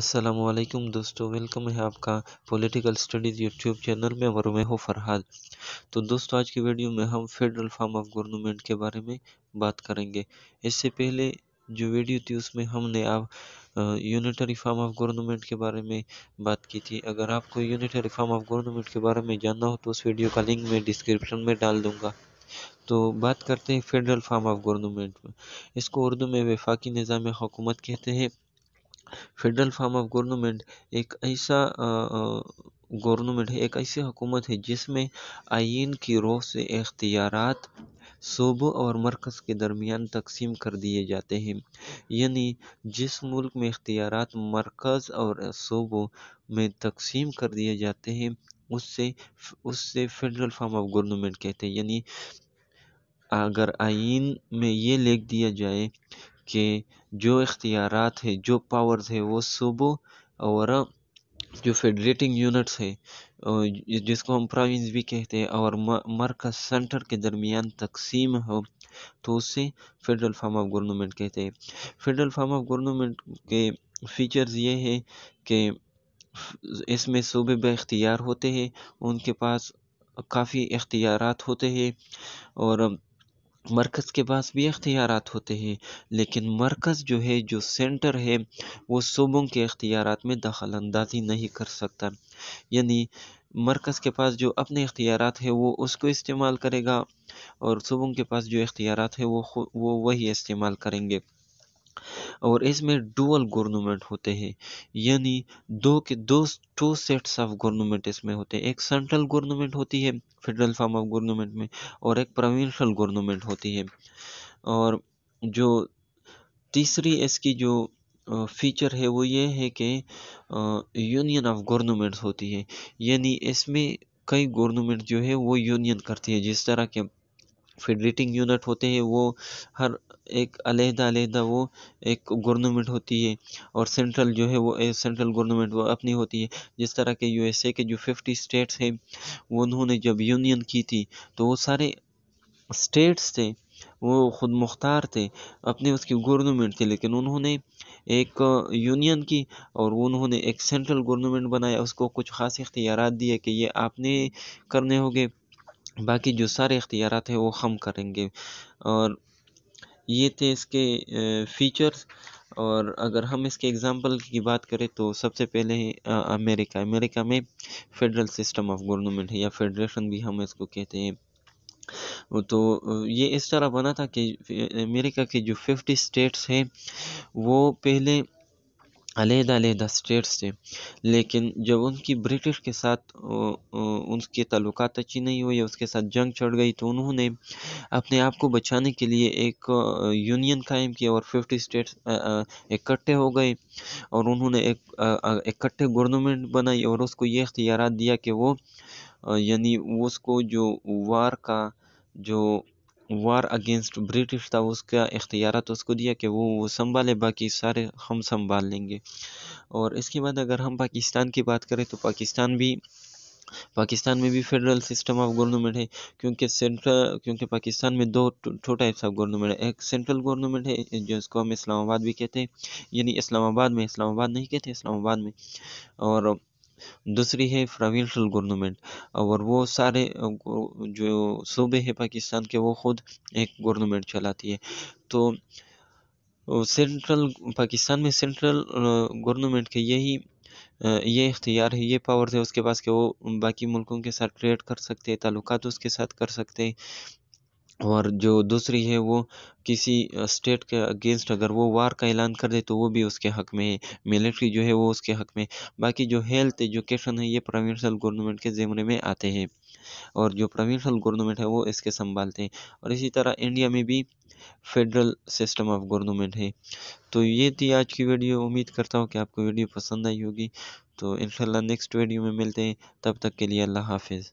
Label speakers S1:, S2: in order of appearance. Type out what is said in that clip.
S1: असलकम दोस्तों वेलकम है आपका पॉलिटिकल स्टडीज़ यूट्यूब चैनल में और मैं हूँ फरहाद तो दोस्तों आज की वीडियो में हम फेडरल फॉर्म ऑफ गवर्नमेंट के बारे में बात करेंगे इससे पहले जो वीडियो थी उसमें हमने आप यूनिटरी फॉर्म ऑफ गवर्नमेंट के बारे में बात की थी अगर आपको यूनिटरी फॉर्म ऑफ गवर्नमेंट के बारे में जानना हो तो उस वीडियो का लिंक मैं डिस्क्रिप्शन में डाल दूँगा तो बात करते हैं फेडरल फॉर्म ऑफ गवर्नमेंट में इसको उर्दू में वफाकी निज़ाम हुकूमत कहते हैं फेडरल फार्म ऑफ गवर्नमेंट एक ऐसा गवर्नमेंट है एक ऐसी हुकूमत है जिसमें आइन की रोह से इख्तियारत सूबों और मरकज़ के दरमियान तकसीम कर दिए जाते हैं यानी जिस मुल्क में अख्तियार मरकज़ और सूबों में तकसीम कर दिए जाते हैं उससे उससे फेडरल फार्म ऑफ गवर्नमेंट कहते हैं यानी अगर आइन में ये लिख दिया जाए के जो इख्तियारत है जो पावर्स है वो सूबों और जो फेडरेटिंग यूनिट्स है जिसको हम प्रोविंस भी कहते हैं और मरकज सेंटर के दरमियान तकसीम हो तो उससे फेडरल फार्म ऑफ गवर्नमेंट कहते हैं फेडरल फार्म ऑफ गवर्नमेंट के फीचर्स ये हैं कि इसमें सूबे बख्तियार होते हैं उनके पास काफ़ी इख्तियार होते हैं और मरकज़ के पास भी अख्तियारत होते हैं लेकिन मरकज़ जो है जो सेंटर है वो सूबों के अख्तियार में दखल अंदाजी नहीं कर सकता यानी मरकज़ के पास जो अपने अख्तियार है वो उसको इस्तेमाल करेगा और सूबों के पास जो इख्तियारत है वो वो वही इस्तेमाल करेंगे और इसमें डुअल गवर्नमेंट होते हैं यानी दो के दो टू सेट्स ऑफ गवर्नमेंट इसमें होते हैं एक सेंट्रल गवर्नमेंट होती है फेडरल फॉर्म ऑफ गवर्नमेंट में और एक प्रोविंशल गवर्नमेंट होती है और जो तीसरी इसकी जो फीचर है वो ये है कि यूनियन ऑफ गवर्नमेंट होती है यानी इसमें कई गवर्नमेंट जो है वो यूनियन करती है जिस तरह के फेडरेटिंग यूनिट होते हैं वो हर एक अलहदा अलहदा वो एक गवर्नमेंट होती है और सेंट्रल जो है वो सेंट्रल गवर्नमेंट वो अपनी होती है जिस तरह के यूएसए के जो फिफ्टी स्टेट्स हैं उन्होंने जब यूनियन की थी तो वो सारे स्टेट्स थे वो ख़ुद मुख्तार थे अपने उसकी गवर्नमेंट थे लेकिन उन्होंने एक यूनियन की और उन्होंने एक सेंट्रल गवर्नमेंट बनाया उसको कुछ ख़ास इख्तियार दिए कि ये आपने करने होंगे बाकी जो सारे अख्तियार हैं वो हम करेंगे और ये थे इसके फीचर्स और अगर हम इसके एग्ज़ाम्पल की बात करें तो सबसे पहले अमेरिका अमेरिका में फेडरल सिस्टम ऑफ गवर्नमेंट है या फेडरेशन भी हम इसको कहते हैं तो ये इस तरह बना था कि अमेरिका के जो फिफ्टी स्टेट्स हैं वो पहले अलग अलग स्टेट्स से लेकिन जब उनकी ब्रिटिश के साथ उनके तल्लक अच्छी नहीं हुए उसके साथ जंग चढ़ गई तो उन्होंने अपने आप को बचाने के लिए एक यूनियन कायम किया और फिफ्टी स्टेट्स इकट्ठे हो गए और उन्होंने एक इकट्ठे गवर्नमेंट बनाई और उसको ये इख्तियार दिया कि वो यानी उसको जो वार का जो वार अगेंस्ट ब्रिटिश था उसका इख्तियार उसको दिया कि वो वो संभाले बाकी सारे हम संभाल लेंगे और इसके बाद अगर हम पाकिस्तान की बात करें तो पाकिस्तान भी पाकिस्तान में भी फेडरल सिस्टम ऑफ गवर्नमेंट है क्योंकि सेंट्रल क्योंकि पाकिस्तान में दो टू टाइप्स ऑफ गवर्नमेंट है एक सेंट्रल गवर्नमेंट है जो इसको हम इस्लामाबाद भी कहते हैं यानी इस्लामाबाद में इस्लामाबाद नहीं कहते इस्लामाबाद में और दूसरी है प्रोविंशल गवर्नमेंट और वो सारे जो सूबे हैं पाकिस्तान के वो ख़ुद एक गवर्नमेंट चलाती है तो सेंट्रल पाकिस्तान में सेंट्रल गवर्नमेंट के यही ये इख्तियार है ये पावर है उसके पास कि वो बाकी मुल्कों के साथ ट्रेड कर सकते हैं ताल्लुकात उसके साथ कर सकते हैं और जो दूसरी है वो किसी स्टेट के अगेंस्ट अगर वो वार का ऐलान कर दे तो वो भी उसके हक़ में है मिलिट्री जो है वो उसके हक़ में बाकी जो हेल्थ एजुकेशन है ये प्रोविंशल गवर्नमेंट के ज़िम्मे में आते हैं और जो प्रोविंशल गवर्नमेंट है वो इसके संभालते हैं और इसी तरह इंडिया में भी फेडरल सिस्टम ऑफ गवर्नमेंट है तो ये थी आज की वीडियो उम्मीद करता हूँ कि आपको वीडियो पसंद आई होगी तो इन नेक्स्ट वीडियो में मिलते हैं तब तक के लिए अल्लाह हाफिज़